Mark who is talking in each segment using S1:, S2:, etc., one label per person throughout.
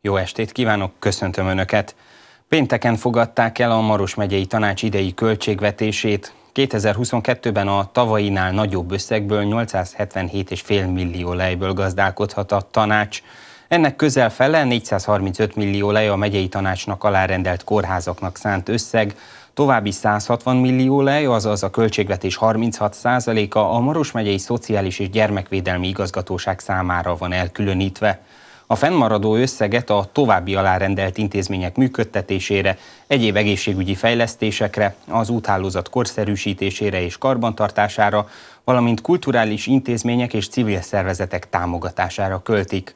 S1: Jó estét kívánok, köszöntöm Önöket! Pénteken fogadták el a Maros megyei tanács idei költségvetését. 2022-ben a tavainál nagyobb összegből 877,5 millió lejből gazdálkodhat a tanács. Ennek közel fele 435 millió lej a megyei tanácsnak alárendelt kórházaknak szánt összeg, További 160 millió lej, azaz a költségvetés 36%-a a Maros megyei Szociális és Gyermekvédelmi Igazgatóság számára van elkülönítve. A fennmaradó összeget a további alárendelt intézmények működtetésére, egyéb egészségügyi fejlesztésekre, az úthálózat korszerűsítésére és karbantartására, valamint kulturális intézmények és civil szervezetek támogatására költik.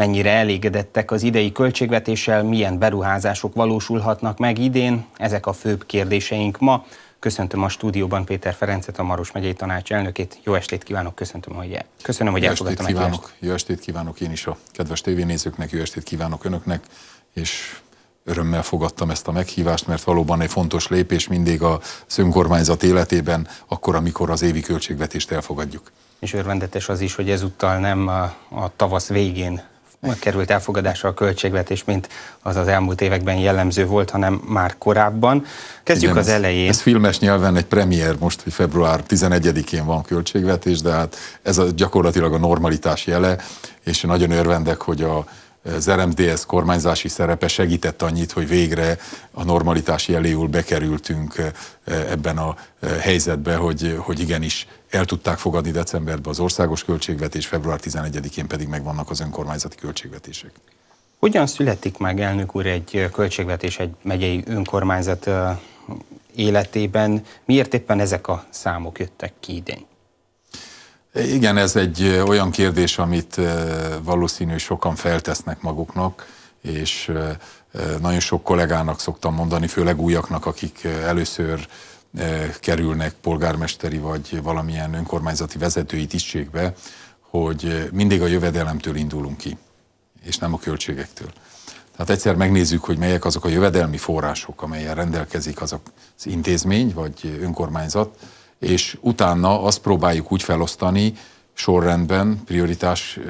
S1: Mennyire elégedettek az idei költségvetéssel, milyen beruházások valósulhatnak meg idén? Ezek a főbb kérdéseink ma. Köszöntöm a stúdióban Péter Ferencet, a Maros megyei tanács elnökét. Jó estét kívánok, köszöntöm, hogy el. Köszönöm, hogy elfogadtam kívánok. Kívánok.
S2: Jó estét kívánok én is a kedves tévénézőknek, jó estét kívánok önöknek, és örömmel fogadtam ezt a meghívást, mert valóban egy fontos lépés mindig a önkormányzat életében, akkor, amikor az évi költségvetést elfogadjuk.
S1: És örvendetes az is, hogy ezúttal nem a, a tavasz végén került elfogadásra a költségvetés, mint az az elmúlt években jellemző volt, hanem már korábban.
S2: Kezdjük Igen, az elején. Ez, ez filmes nyelven egy premier most, hogy február 11-én van költségvetés, de hát ez a, gyakorlatilag a normalitás jele, és nagyon örvendek, hogy a az RMDS kormányzási szerepe segített annyit, hogy végre a normalitás jeléül bekerültünk eh, ebben a eh, helyzetbe, hogy, hogy igenis el tudták fogadni decemberben az országos költségvetés, február 11-én pedig megvannak az önkormányzati költségvetések.
S1: Hogyan születik meg, elnök úr, egy költségvetés egy megyei önkormányzat eh, életében? Miért éppen ezek a számok jöttek ki idén?
S2: Igen, ez egy olyan kérdés, amit valószínű sokan feltesznek maguknak, és nagyon sok kollégának szoktam mondani, főleg újaknak, akik először kerülnek polgármesteri vagy valamilyen önkormányzati vezetői tisztségbe, hogy mindig a jövedelemtől indulunk ki, és nem a költségektől. Tehát egyszer megnézzük, hogy melyek azok a jövedelmi források, amelyen rendelkezik az az intézmény vagy önkormányzat, és utána azt próbáljuk úgy felosztani sorrendben, prioritási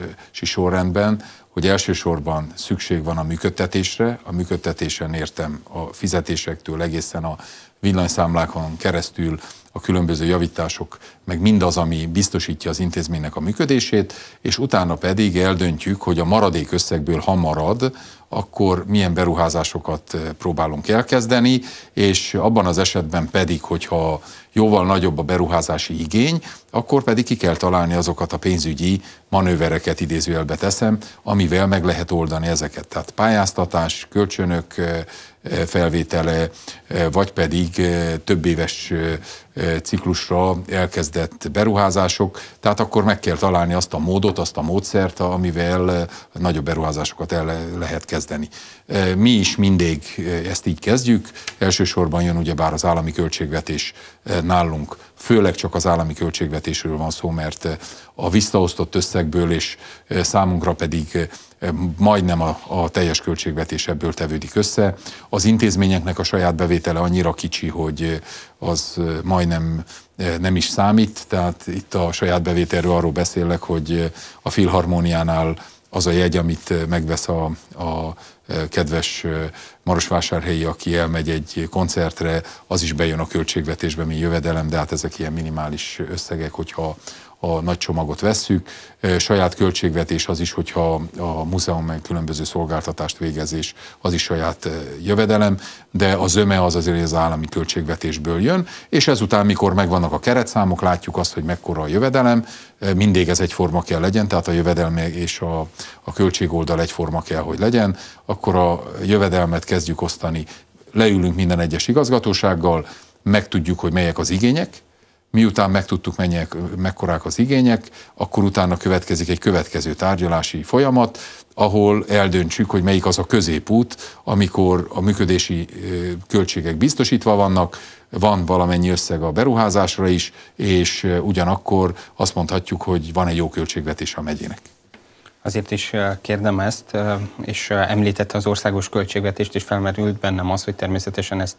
S2: sorrendben, hogy elsősorban szükség van a működtetésre, a működtetésen értem a fizetésektől egészen a villanyszámlákon keresztül a különböző javítások, meg mindaz, ami biztosítja az intézménynek a működését, és utána pedig eldöntjük, hogy a maradék összegből, ha marad, akkor milyen beruházásokat próbálunk elkezdeni, és abban az esetben pedig, hogyha jóval nagyobb a beruházási igény, akkor pedig ki kell találni azokat a pénzügyi manővereket idézőjelbe teszem, amivel meg lehet oldani ezeket. Tehát pályáztatás, kölcsönök felvétele, vagy pedig több éves ciklusra elkezdett beruházások. Tehát akkor meg kell találni azt a módot, azt a módszert, amivel nagyobb beruházásokat el lehet kezdeni. Mi is mindig ezt így kezdjük. Elsősorban jön ugyebár az állami költségvetés nálunk főleg csak az állami költségvetésről van szó, mert eh, a visszaosztott összegből és eh, számunkra pedig eh, majdnem a, a teljes költségvetés ebből tevődik össze. Az intézményeknek a saját bevétele annyira kicsi, hogy az majdnem nem is számít, tehát itt a saját bevételről arról beszélek, hogy a filharmóniánál az a jegy, amit megvesz a, a kedves Marosvásárhelyi, aki elmegy egy koncertre, az is bejön a költségvetésbe, mint jövedelem, de hát ezek ilyen minimális összegek, hogyha a nagy csomagot vesszük. Saját költségvetés az is, hogyha a múzeum különböző szolgáltatást végezés, az is saját jövedelem, de az öme az azért az állami költségvetésből jön, és ezután, mikor megvannak a keretszámok, látjuk azt, hogy mekkora a jövedelem, mindig ez egyforma kell legyen, tehát a jövedelem és a, a költségoldal egyforma kell, hogy legyen, akkor a jövedelmet kezdjük osztani, leülünk minden egyes igazgatósággal, megtudjuk, hogy melyek az igények, Miután megtudtuk, mennyek, mekkorák az igények, akkor utána következik egy következő tárgyalási folyamat, ahol eldöntsük, hogy melyik az a középút, amikor a működési költségek biztosítva vannak, van valamennyi összeg a beruházásra is, és ugyanakkor azt mondhatjuk, hogy van egy jó költségvetés a megyének.
S1: Azért is kérdem ezt, és említette az országos költségvetést, és felmerült bennem az, hogy természetesen ezt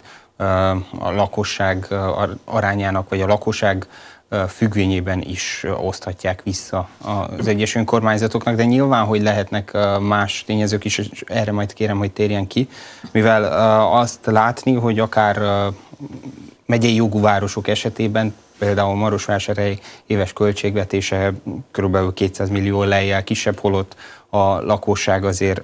S1: a lakosság arányának, vagy a lakosság függvényében is oszthatják vissza az egyes önkormányzatoknak, de nyilván, hogy lehetnek más tényezők is, és erre majd kérem, hogy térjen ki, mivel azt látni, hogy akár megyei jogú városok esetében például Marosvásárhely éves költségvetése kb. 200 millió lejjel kisebb, holott a lakosság azért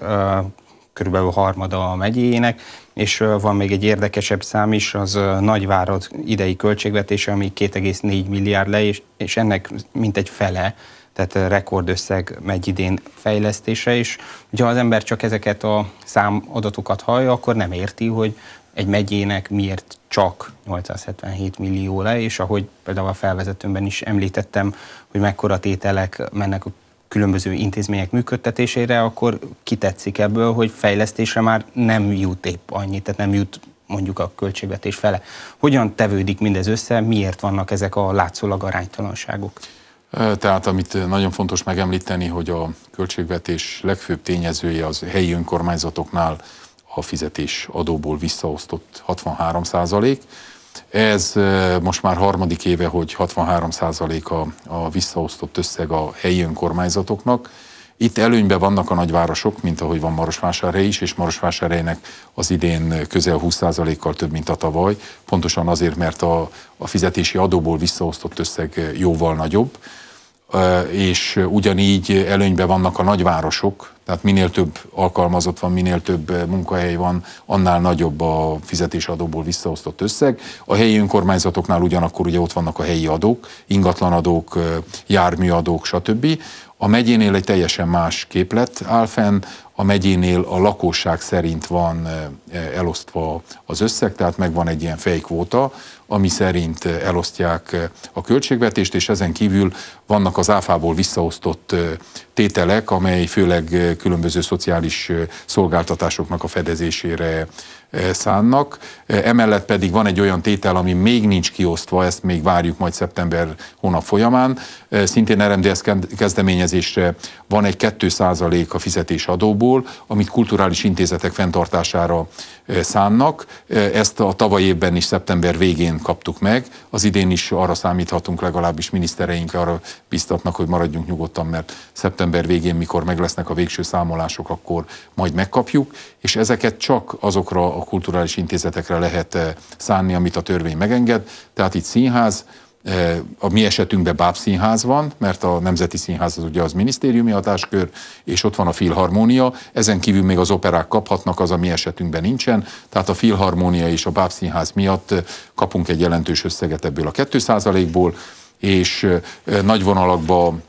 S1: kb. harmada a megyéjének, és van még egy érdekesebb szám is, az Nagyvárad idei költségvetése, ami 2,4 milliárd le, és, és ennek mintegy fele, tehát rekordösszeg megy idén fejlesztése, és ugye ha az ember csak ezeket a számadatokat hallja, akkor nem érti, hogy egy megyének miért csak 877 millió le, és ahogy például a felvezetőmben is említettem, hogy mekkora tételek mennek a különböző intézmények működtetésére, akkor kitetszik ebből, hogy fejlesztésre már nem jut épp annyit, tehát nem jut mondjuk a költségvetés fele. Hogyan tevődik mindez össze, miért vannak ezek a látszólag aránytalanságok?
S2: Tehát amit nagyon fontos megemlíteni, hogy a költségvetés legfőbb tényezője az helyi önkormányzatoknál a fizetés adóból visszaosztott 63 százalék. Ez eh, most már harmadik éve, hogy 63 százalék a, a visszaosztott összeg a helyi önkormányzatoknak. Itt előnyben vannak a nagyvárosok, mint ahogy van Marosvásárhely is, és Marosvásárhelynek az idén közel 20%-kal több, mint a tavaly, pontosan azért, mert a, a fizetési adóból visszaosztott összeg jóval nagyobb és ugyanígy előnybe vannak a nagyvárosok, tehát minél több alkalmazott van, minél több munkahely van, annál nagyobb a fizetésadóból visszaosztott összeg. A helyi önkormányzatoknál ugyanakkor ugye ott vannak a helyi adók, ingatlanadók, járműadók, stb. A megyénél egy teljesen más képlet áll fenn, a megyénél a lakosság szerint van elosztva az összeg, tehát megvan egy ilyen fejkvóta, ami szerint eh, elosztják eh, a költségvetést, és ezen kívül vannak az áfából visszaosztott eh, tételek, amely főleg különböző szociális szolgáltatásoknak a fedezésére szánnak. Emellett pedig van egy olyan tétel, ami még nincs kiosztva, ezt még várjuk majd szeptember hónap folyamán. Szintén RMDS kezdeményezésre van egy 2% a fizetés adóból, amit kulturális intézetek fenntartására szánnak. Ezt a tavaly évben is szeptember végén kaptuk meg. Az idén is arra számíthatunk, legalábbis minisztereink arra biztatnak, hogy maradjunk nyugodtan, mert szeptember végén, mikor meg lesznek a végső számolások, akkor majd megkapjuk, és ezeket csak azokra a kulturális intézetekre lehet szánni, amit a törvény megenged. Tehát itt színház, Eh, a mi esetünkben bábszínház van, mert a Nemzeti Színház az ugye az minisztériumi hatáskör, és ott van a filharmónia, ezen kívül még az operák kaphatnak, az a mi esetünkben nincsen, tehát a filharmónia és a bábszínház miatt eh, kapunk egy jelentős összeget ebből a 2%-ból, és eh, nagy vonalakban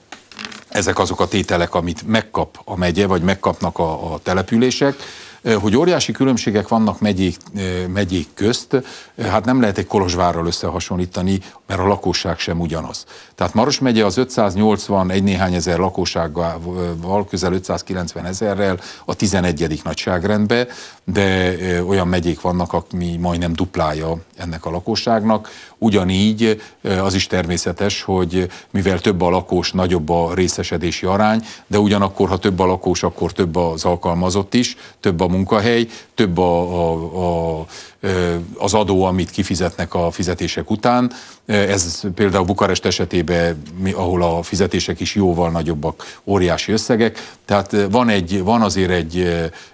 S2: ezek azok a tételek, amit megkap a megye, vagy megkapnak a, a települések, hogy óriási különbségek vannak megyék, megyék közt, hát nem lehet egy Kolozsvárral összehasonlítani, mert a lakosság sem ugyanaz. Tehát Maros megye az 580 egy néhány ezer lakossággal, közel 590 ezerrel a 11. nagyságrendbe, de olyan megyék vannak, ami majdnem duplája ennek a lakosságnak. Ugyanígy az is természetes, hogy mivel több a lakos, nagyobb a részesedési arány, de ugyanakkor, ha több a lakos, akkor több az alkalmazott is, több a munkahely, több a, a, a, az adó, amit kifizetnek a fizetések után. Ez például Bukarest esetében, ahol a fizetések is jóval nagyobbak, óriási összegek. Tehát van, egy, van azért egy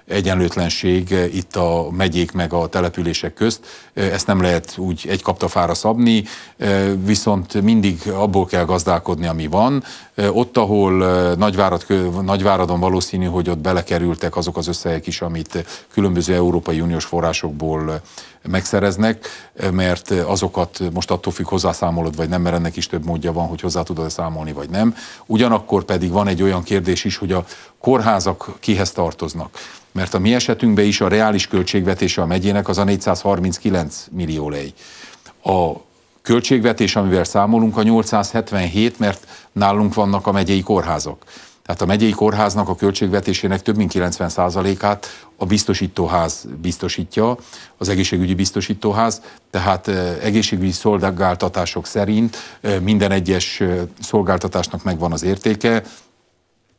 S2: egyenlőtlenség itt a megyék meg a települések közt. Ezt nem lehet úgy egy kapta fára szabni, viszont mindig abból kell gazdálkodni, ami van. Ott, ahol Nagyvárad, Nagyváradon valószínű, hogy ott belekerültek azok az összegek is, amit különböző Európai Uniós forrásokból megszereznek, mert azokat most attól függ hozzászámolod, vagy nem, mert ennek is több módja van, hogy hozzá tudod e számolni, vagy nem. Ugyanakkor pedig van egy olyan kérdés is, hogy a kórházak kihez tartoznak. Mert a mi esetünkben is a reális költségvetése a megyének az a 439 millió lej. A költségvetés, amivel számolunk, a 877, mert nálunk vannak a megyei kórházak. Tehát a megyei kórháznak a költségvetésének több mint 90%-át a biztosítóház biztosítja, az egészségügyi biztosítóház, tehát egészségügyi szolgáltatások szerint minden egyes szolgáltatásnak megvan az értéke,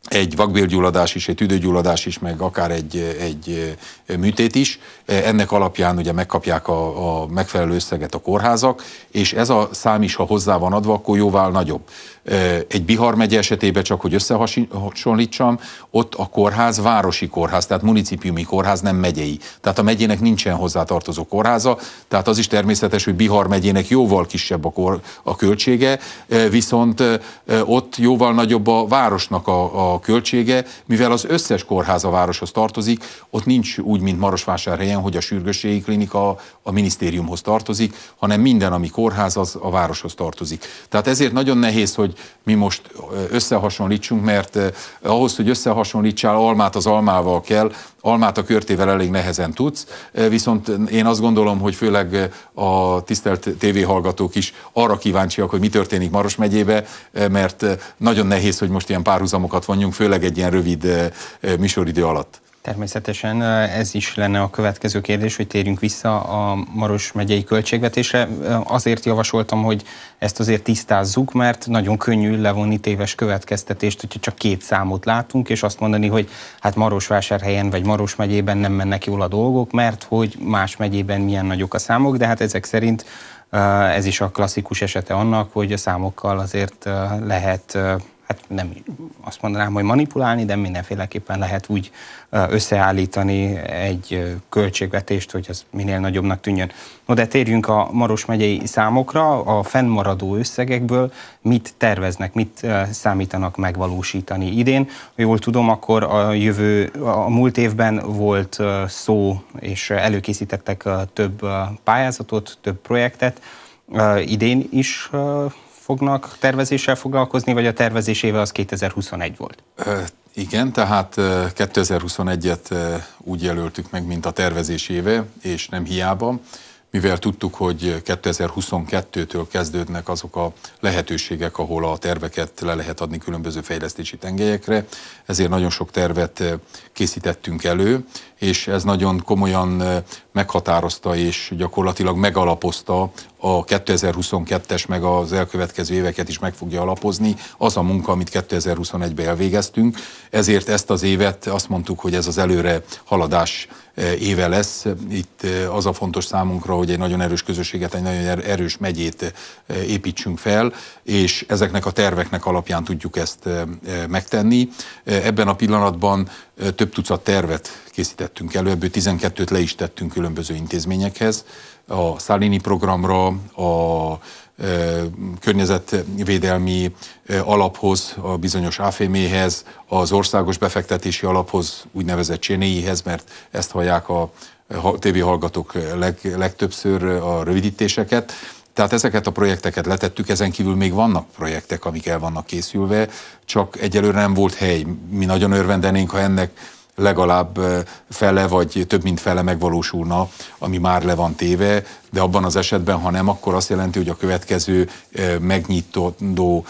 S2: egy vakbélgyulladás is, egy tüdőgyulladás is, meg akár egy, egy műtét is. E, ennek alapján ugye megkapják a, a megfelelő összeget a kórházak, és ez a szám is, ha hozzá van adva, akkor jóval nagyobb. E, egy Bihar megye esetében, csak hogy összehasonlítsam, ott a kórház városi kórház, tehát municipiumi kórház, nem megyei. Tehát a megyének nincsen hozzátartozó kórháza, tehát az is természetes, hogy Bihar megyének jóval kisebb a, kor, a költsége, e, viszont ott jóval nagyobb a városnak a, a költsége, mivel az összes kórház a városhoz tartozik, ott nincs úgy, mint Marosvásárhelyen, hogy a sürgősségi klinika a minisztériumhoz tartozik, hanem minden, ami kórház, az a városhoz tartozik. Tehát ezért nagyon nehéz, hogy mi most összehasonlítsunk, mert ahhoz, hogy összehasonlítsál almát az almával kell, almát a körtével elég nehezen tudsz, viszont én azt gondolom, hogy főleg a tisztelt tévéhallgatók is arra kíváncsiak, hogy mi történik Maros megyébe, mert nagyon nehéz, hogy most ilyen párhuzamokat vonjunk mondjunk, főleg egy ilyen rövid műsoridő alatt.
S1: Természetesen ez is lenne a következő kérdés, hogy térjünk vissza a Maros megyei költségvetésre. Azért javasoltam, hogy ezt azért tisztázzuk, mert nagyon könnyű levonni téves következtetést, hogyha csak két számot látunk, és azt mondani, hogy hát vásárhelyen vagy Maros megyében nem mennek jól a dolgok, mert hogy más megyében milyen nagyok a számok, de hát ezek szerint ez is a klasszikus esete annak, hogy a számokkal azért lehet hát nem azt mondanám, hogy manipulálni, de mindenféleképpen lehet úgy összeállítani egy költségvetést, hogy az minél nagyobbnak tűnjön. No, de térjünk a Maros megyei számokra, a fennmaradó összegekből mit terveznek, mit számítanak megvalósítani idén. Ha jól tudom, akkor a jövő, a múlt évben volt szó, és előkészítettek több pályázatot, több projektet, idén is fognak tervezéssel foglalkozni, vagy a tervezés éve az 2021 volt?
S2: Igen, tehát 2021-et úgy jelöltük meg, mint a tervezés éve, és nem hiába mivel tudtuk, hogy 2022-től kezdődnek azok a lehetőségek, ahol a terveket le lehet adni különböző fejlesztési tengelyekre, ezért nagyon sok tervet eh, készítettünk elő, és ez nagyon komolyan eh, meghatározta és gyakorlatilag megalapozta a 2022-es meg az elkövetkező éveket is meg fogja alapozni az a munka, amit 2021-ben elvégeztünk. Ezért ezt az évet azt mondtuk, hogy ez az előre haladás Eh, éve lesz. Itt eh, az a fontos számunkra, hogy egy nagyon erős közösséget, egy nagyon er-, erős megyét eh, építsünk fel, és ezeknek a terveknek alapján tudjuk ezt megtenni. Ebben a pillanatban több tucat tervet készítettünk elő, ebből 12-t le is tettünk különböző intézményekhez, a Szálini programra, a e, környezetvédelmi e, alaphoz, a bizonyos AFM-hez, az országos befektetési alaphoz, úgynevezett csénéihez, mert ezt hallják a TV hallgatók leg, legtöbbször a rövidítéseket. Tehát ezeket a projekteket letettük, ezen kívül még vannak projektek, amik el vannak készülve, csak egyelőre nem volt hely. Mi nagyon örvendenénk, ha ennek legalább fele vagy több mint fele megvalósulna, ami már le van téve, de abban az esetben, ha nem, akkor azt jelenti, hogy a következő megnyitódó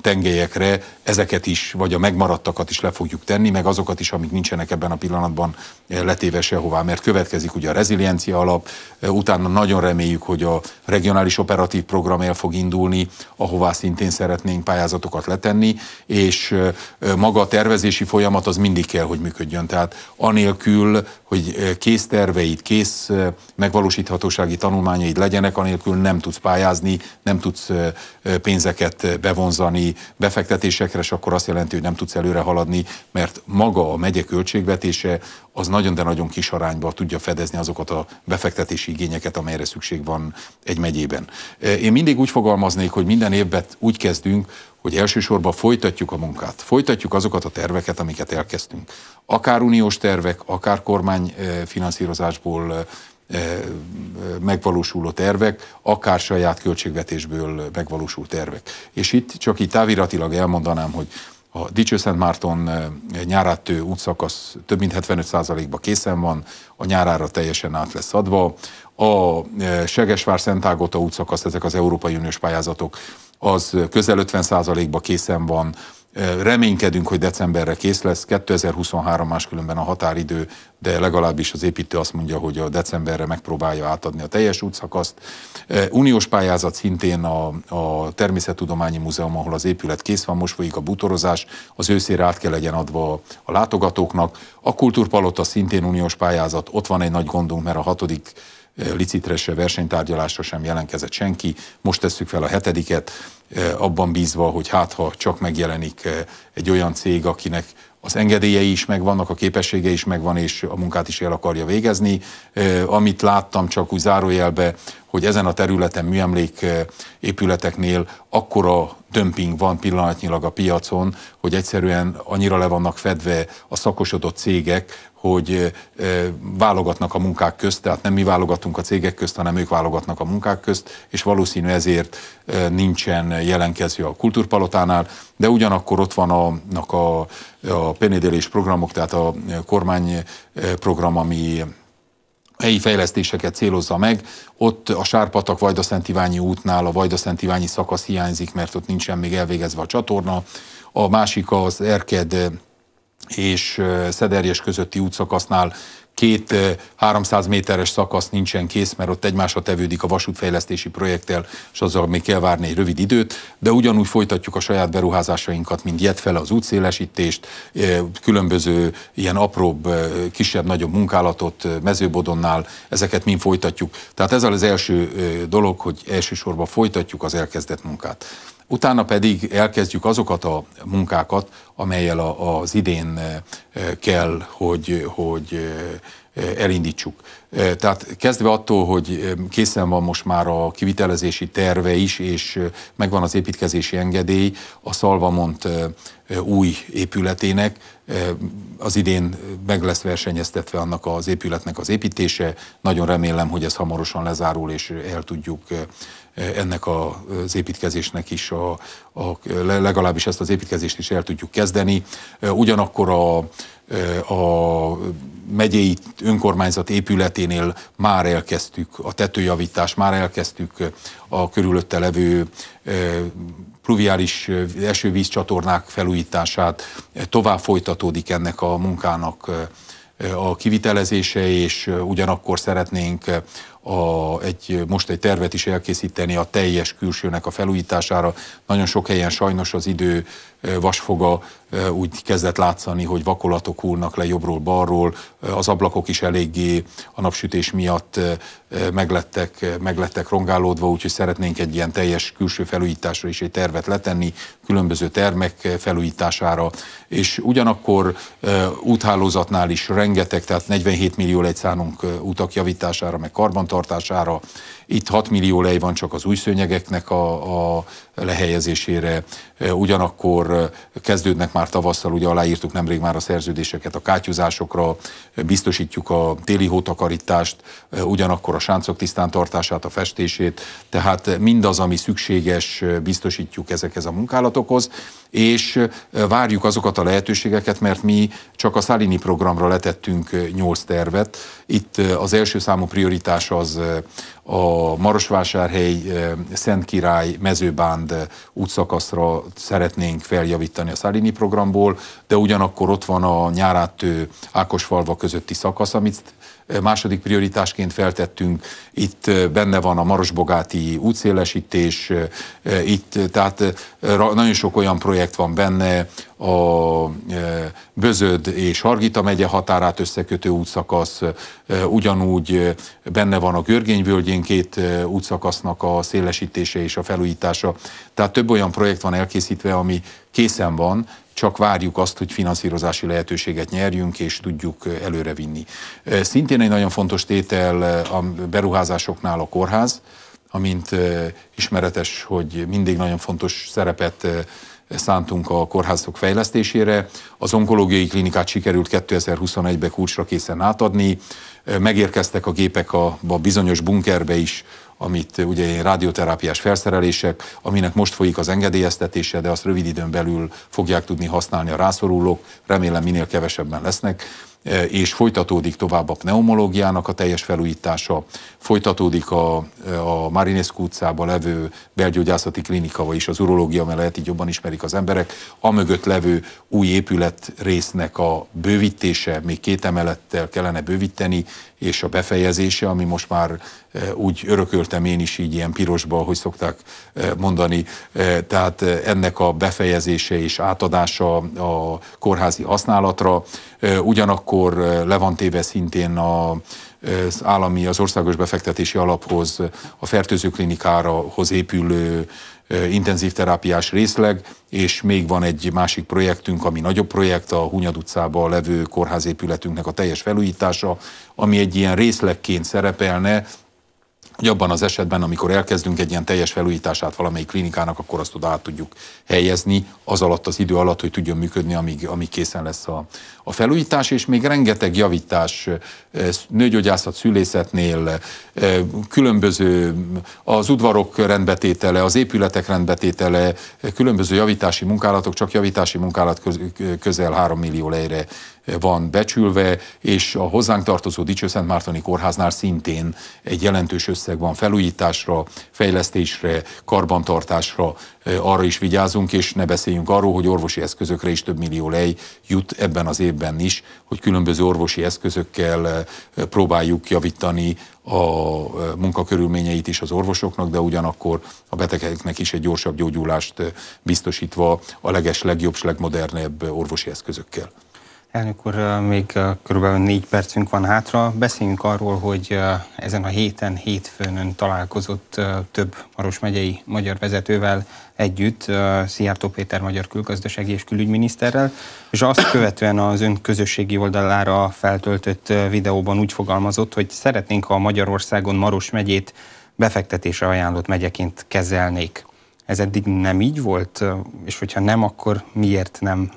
S2: tengelyekre ezeket is, vagy a megmaradtakat is le fogjuk tenni, meg azokat is, amik nincsenek ebben a pillanatban letéve sehová, mert következik ugye a reziliencia alap, utána nagyon reméljük, hogy a regionális operatív program el fog indulni, ahová szintén szeretnénk pályázatokat letenni, és maga a tervezési folyamat az mindig kell, hogy működjön. Tehát anélkül, hogy kész terveit, kész megvalósíthatós gazdasági tanulmányaid legyenek, anélkül nem tudsz pályázni, nem tudsz pénzeket bevonzani befektetésekre, és akkor azt jelenti, hogy nem tudsz előre haladni, mert maga a megye költségvetése az nagyon, de nagyon kis arányban tudja fedezni azokat a befektetési igényeket, amelyre szükség van egy megyében. Én mindig úgy fogalmaznék, hogy minden évben úgy kezdünk, hogy elsősorban folytatjuk a munkát, folytatjuk azokat a terveket, amiket elkezdtünk. Akár uniós tervek, akár kormányfinanszírozásból megvalósuló tervek, akár saját költségvetésből megvalósult tervek. És itt csak így táviratilag elmondanám, hogy a Dicső Szent Márton nyáráttő útszakasz több mint 75%-ba készen van, a nyárára teljesen át lesz adva. A Segesvár Szent Ágota útszakasz, ezek az Európai Uniós pályázatok, az közel 50%-ba készen van, Reménykedünk, hogy decemberre kész lesz, 2023 máskülönben a határidő, de legalábbis az építő azt mondja, hogy a decemberre megpróbálja átadni a teljes útszakaszt. Uniós pályázat szintén a, a Természettudományi Múzeum, ahol az épület kész van, most folyik a butorozás, az őszére át kell legyen adva a látogatóknak. A Kultúrpalota szintén uniós pályázat, ott van egy nagy gondunk, mert a hatodik licitre se versenytárgyalásra sem jelentkezett senki, most tesszük fel a hetediket, abban bízva, hogy hát ha csak megjelenik egy olyan cég, akinek az engedélyei is megvannak, a képessége is megvan, és a munkát is el akarja végezni. Amit láttam csak úgy zárójelbe, hogy ezen a területen műemlék épületeknél akkora dömping van pillanatnyilag a piacon, hogy egyszerűen annyira le vannak fedve a szakosodott cégek, hogy válogatnak a munkák közt, tehát nem mi válogatunk a cégek közt, hanem ők válogatnak a munkák közt, és valószínű ezért nincsen jelenkező a kultúrpalotánál, de ugyanakkor ott van a, a penédelés programok, tehát a kormány program ami helyi fejlesztéseket célozza meg. Ott a Sárpatak Vajdaszentiványi útnál a Vajdaszentiványi szakasz hiányzik, mert ott nincsen még elvégezve a csatorna. A másik az Erked és Szederjes közötti útszakasznál két 300 méteres szakasz nincsen kész, mert ott egymásra tevődik a vasútfejlesztési projekttel, és azzal még kell várni egy rövid időt, de ugyanúgy folytatjuk a saját beruházásainkat, mint fel az útszélesítést, különböző ilyen apróbb, kisebb-nagyobb munkálatot mezőbodonnál, ezeket mind folytatjuk. Tehát ez az első dolog, hogy elsősorban folytatjuk az elkezdett munkát. Utána pedig elkezdjük azokat a munkákat, amelyel az idén e, e, kell, hogy, hogy e, elindítsuk. Tehát kezdve attól, hogy készen van most már a kivitelezési terve is, és megvan az építkezési engedély, a Szalvamont új épületének. Az idén meg lesz versenyeztetve annak az épületnek az építése. Nagyon remélem, hogy ez hamarosan lezárul, és el tudjuk ennek az építkezésnek is, a, a, legalábbis ezt az építkezést is el tudjuk kezdeni. Ugyanakkor a, a megyei önkormányzat épületénél már elkezdtük a tetőjavítás, már elkezdtük a körülötte levő pluviális esővízcsatornák felújítását, tovább folytatódik ennek a munkának a kivitelezése, és ugyanakkor szeretnénk a, egy, most egy tervet is elkészíteni a teljes külsőnek a felújítására. Nagyon sok helyen sajnos az idő vasfoga úgy kezdett látszani, hogy vakolatok hullnak le jobbról balról, az ablakok is eléggé a napsütés miatt meglettek, meglettek rongálódva, úgyhogy szeretnénk egy ilyen teljes külső felújításra is egy tervet letenni, különböző termek felújítására, és ugyanakkor úthálózatnál is rengeteg, tehát 47 millió egy szánunk utak javítására, meg karbantartására, fenntartására. Itt 6 millió lej van csak az új szőnyegeknek a, a lehelyezésére. Ugyanakkor kezdődnek már tavasszal, ugye aláírtuk nemrég már a szerződéseket a kátyúzásokra, biztosítjuk a téli hótakarítást, ugyanakkor a sáncok tisztán tartását, a festését, tehát mindaz, ami szükséges, biztosítjuk ezekhez a munkálatokhoz, és várjuk azokat a lehetőségeket, mert mi csak a Szalini programra letettünk nyolc tervet. Itt az első számú prioritás az a Marosvásárhely eh, Szentkirály mezőbánd eh, útszakaszra szeretnénk feljavítani a Szálini programból, de ugyanakkor ott van a nyárátő Ákosfalva közötti szakasz, amit eh, második prioritásként feltettünk. Itt benne van a Marosbogáti útszélesítés, itt tehát nagyon sok olyan projekt van benne, a Bözöd és Hargita megye határát összekötő útszakasz, ugyanúgy benne van a Görgényvölgyén szintén két útszakasznak a szélesítése és a felújítása. Tehát több olyan projekt van elkészítve, ami készen van, csak várjuk azt, hogy finanszírozási lehetőséget nyerjünk, és tudjuk előrevinni. Szintén egy nagyon fontos tétel a beruházásoknál a kórház, amint ismeretes, hogy mindig nagyon fontos szerepet szántunk a kórházok fejlesztésére. Az onkológiai klinikát sikerült 2021-ben kulcsra készen átadni. Megérkeztek a gépek a, a bizonyos bunkerbe is, amit ugye rádioterápiás felszerelések, aminek most folyik az engedélyeztetése, de azt rövid időn belül fogják tudni használni a rászorulók, remélem minél kevesebben lesznek. Eh, és folytatódik tovább a pneumológiának a teljes felújítása, folytatódik a, eh, a Marinescu utcában levő belgyógyászati klinika, vagyis az urológia, mert lehet így jobban ismerik az emberek, amögött levő új épület résznek a bővítése, még két emelettel kellene bővíteni, és a befejezése, ami most már eh, úgy örököltem én is így ilyen pirosba, hogy szokták eh, mondani, eh, tehát ennek a befejezése és átadása a kórházi használatra, ugyanakkor le van téve szintén a az állami, az országos befektetési alaphoz, a fertőzőklinikára épülő intenzív terápiás részleg, és még van egy másik projektünk, ami nagyobb projekt, a Hunyad utcában levő kórházépületünknek a teljes felújítása, ami egy ilyen részlegként szerepelne, hogy abban az esetben, amikor elkezdünk egy ilyen teljes felújítását valamelyik klinikának, akkor azt oda át tudjuk helyezni az alatt az idő alatt, hogy tudjon működni, amíg, amíg készen lesz a, a felújítás, és még rengeteg javítás nőgyógyászat, szülészetnél, különböző az udvarok rendbetétele, az épületek rendbetétele, különböző javítási munkálatok, csak javítási munkálat közel 3 millió lejre van becsülve, és a hozzánk tartozó Dicső Szent Mártoni Kórháznál szintén egy jelentős összeg van felújításra, fejlesztésre, karbantartásra, arra is vigyázunk, és ne beszéljünk arról, hogy orvosi eszközökre is több millió lej jut ebben az évben is, hogy különböző orvosi eszközökkel próbáljuk javítani a munkakörülményeit is az orvosoknak, de ugyanakkor a betegeknek is egy gyorsabb gyógyulást biztosítva a leges, legjobb, legmodernebb orvosi eszközökkel.
S1: Elnök úr, még kb. négy percünk van hátra. Beszéljünk arról, hogy ezen a héten, hétfőn találkozott több Maros megyei magyar vezetővel együtt, Szijjártó Péter magyar külgazdasági és külügyminiszterrel, és azt követően az ön közösségi oldalára feltöltött videóban úgy fogalmazott, hogy szeretnénk, ha Magyarországon Maros megyét befektetése ajánlott megyeként kezelnék. Ez eddig nem így volt, és hogyha nem, akkor miért nem?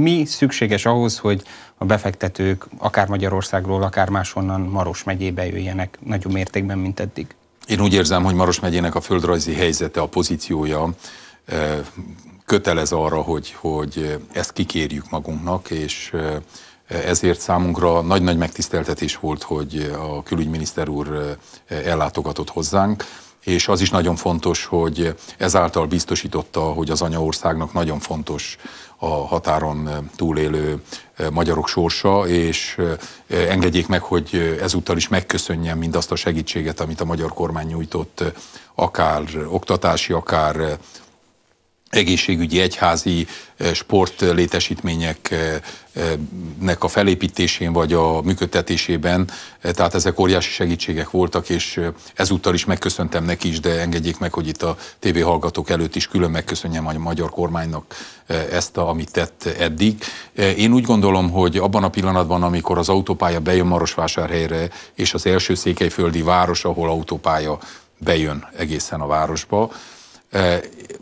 S1: mi szükséges ahhoz, hogy a befektetők akár Magyarországról, akár máshonnan Maros megyébe jöjjenek nagyobb mértékben, mint eddig?
S2: Én úgy érzem, hogy Maros megyének a földrajzi helyzete, a pozíciója eh, kötelez arra, hogy, hogy ezt kikérjük magunknak, és eh, ezért számunkra nagy-nagy megtiszteltetés volt, hogy a külügyminiszter úr eh, ellátogatott hozzánk és az is nagyon fontos, hogy ezáltal biztosította, hogy az anyaországnak nagyon fontos a határon túlélő e, magyarok sorsa, és e, engedjék meg, hogy ezúttal is megköszönjem mindazt a segítséget, amit a magyar kormány nyújtott, e, akár oktatási, akár egészségügyi, egyházi eh, sportlétesítményeknek a felépítésén vagy a működtetésében. Eh, tehát ezek óriási segítségek voltak, és eh, ezúttal is megköszöntem neki is, de engedjék meg, hogy itt a TV hallgatók előtt is külön megköszönjem a magyar kormánynak ezt, a, amit tett eddig. Én úgy gondolom, hogy abban a pillanatban, amikor az autópálya bejön Marosvásárhelyre, és az első székelyföldi város, ahol autópálya bejön egészen a városba,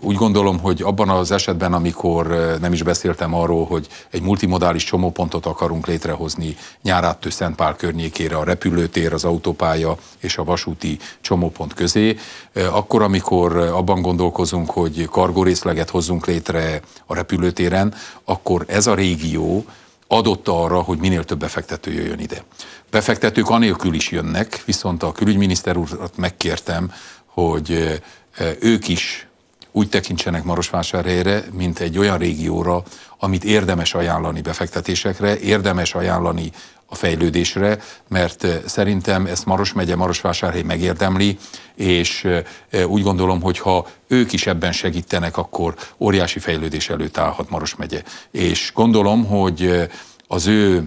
S2: úgy gondolom, hogy abban az esetben, amikor nem is beszéltem arról, hogy egy multimodális csomópontot akarunk létrehozni nyárátő Szentpál környékére, a repülőtér, az autópálya és a vasúti csomópont közé, akkor, amikor abban gondolkozunk, hogy kargórészleget hozzunk létre a repülőtéren, akkor ez a régió, adott arra, hogy minél több befektető jöjjön ide. Befektetők anélkül is jönnek, viszont a külügyminiszter urat megkértem, hogy ők is úgy tekintsenek Marosvásárhelyre, mint egy olyan régióra, amit érdemes ajánlani befektetésekre, érdemes ajánlani a fejlődésre, mert szerintem ezt Maros megye, Marosvásárhely megérdemli, és úgy gondolom, hogy ha ők is ebben segítenek, akkor óriási fejlődés előtt állhat Maros megye. És gondolom, hogy az ő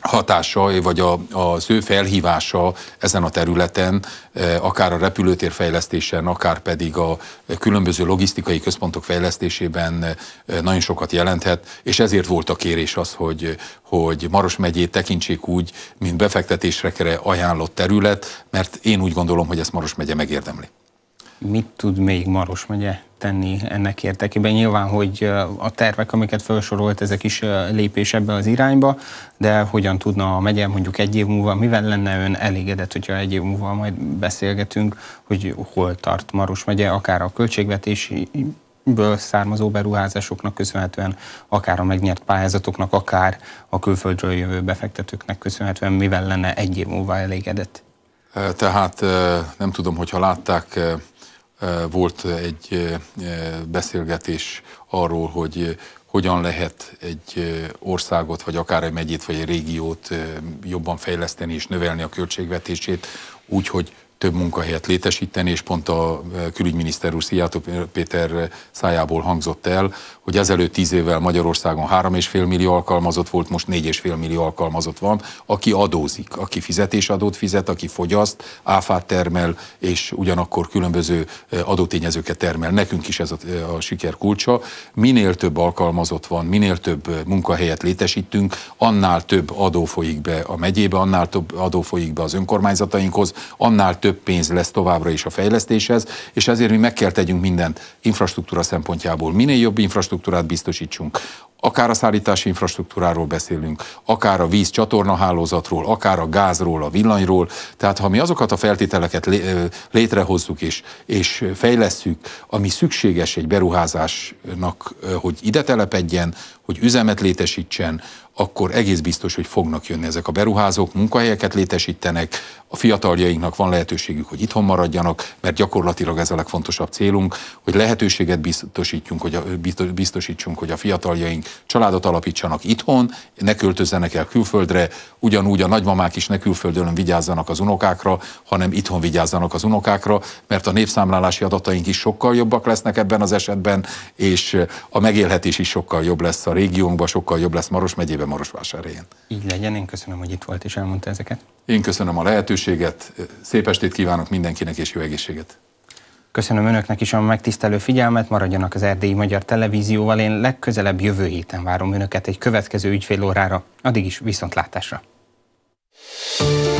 S2: hatása, vagy a, az ő felhívása ezen a területen, e, akár a repülőtér fejlesztésen, akár pedig a különböző logisztikai központok fejlesztésében e, nagyon sokat jelenthet, és ezért volt a kérés az, hogy, hogy Maros megyét tekintsék úgy, mint befektetésre kere ajánlott terület, mert én úgy gondolom, hogy ezt Maros megye megérdemli.
S1: Mit tud még Maros megye tenni ennek érdekében? Nyilván, hogy a tervek, amiket felsorolt, ezek is lépés ebbe az irányba, de hogyan tudna a megye mondjuk egy év múlva, mivel lenne ön elégedett, hogyha egy év múlva majd beszélgetünk, hogy hol tart Maros megye, akár a költségvetési ből származó beruházásoknak köszönhetően, akár a megnyert pályázatoknak, akár a külföldről jövő befektetőknek
S2: köszönhetően, mivel lenne egy év múlva elégedett? Tehát nem tudom, hogyha látták volt egy beszélgetés arról, hogy hogyan lehet egy országot, vagy akár egy megyét, vagy egy régiót jobban fejleszteni és növelni a költségvetését, úgy, hogy több munkahelyet létesíteni, és pont a e, külügyminiszter úr Szijjátó Péter szájából hangzott el, hogy ezelőtt tíz évvel Magyarországon 3,5 millió alkalmazott volt, most 4,5 millió alkalmazott van, aki adózik, aki fizetésadót fizet, aki fogyaszt, áfát termel, és ugyanakkor különböző e, adótényezőket termel. Nekünk is ez a, e, a siker kulcsa. Minél több alkalmazott van, minél több munkahelyet létesítünk, annál több adó folyik be a megyébe, annál több adó folyik be az önkormányzatainkhoz, annál több több pénz lesz továbbra is a fejlesztéshez, és ezért mi meg kell tegyünk mindent infrastruktúra szempontjából. Minél jobb infrastruktúrát biztosítsunk, akár a szállítási infrastruktúráról beszélünk, akár a víz csatornahálózatról, akár a gázról, a villanyról. Tehát ha mi azokat a feltételeket létrehozzuk és, és fejlesszük, ami szükséges egy beruházásnak, hogy ide telepedjen, hogy üzemet létesítsen, akkor egész biztos, hogy fognak jönni ezek a beruházók, munkahelyeket létesítenek, a fiataljainknak van lehetőségük, hogy itthon maradjanak, mert gyakorlatilag ez a legfontosabb célunk, hogy lehetőséget biztosítjunk, hogy a, biztosítsunk, hogy a fiataljaink családot alapítsanak itthon, ne költözzenek el külföldre, ugyanúgy a nagymamák is ne külföldön vigyázzanak az unokákra, hanem itthon vigyázzanak az unokákra, mert a népszámlálási adataink is sokkal jobbak lesznek ebben az esetben, és a megélhetés is sokkal jobb lesz a régiónkban sokkal jobb lesz Maros megyében, Marosvásárhelyen. Így legyen, én köszönöm, hogy itt volt és elmondta ezeket. Én köszönöm a lehetőséget, szép estét kívánok mindenkinek és jó egészséget.
S1: Köszönöm önöknek is a megtisztelő figyelmet, maradjanak az Erdélyi Magyar Televízióval, én legközelebb jövő héten várom önöket egy következő ügyfél órára, addig is viszontlátásra. thank you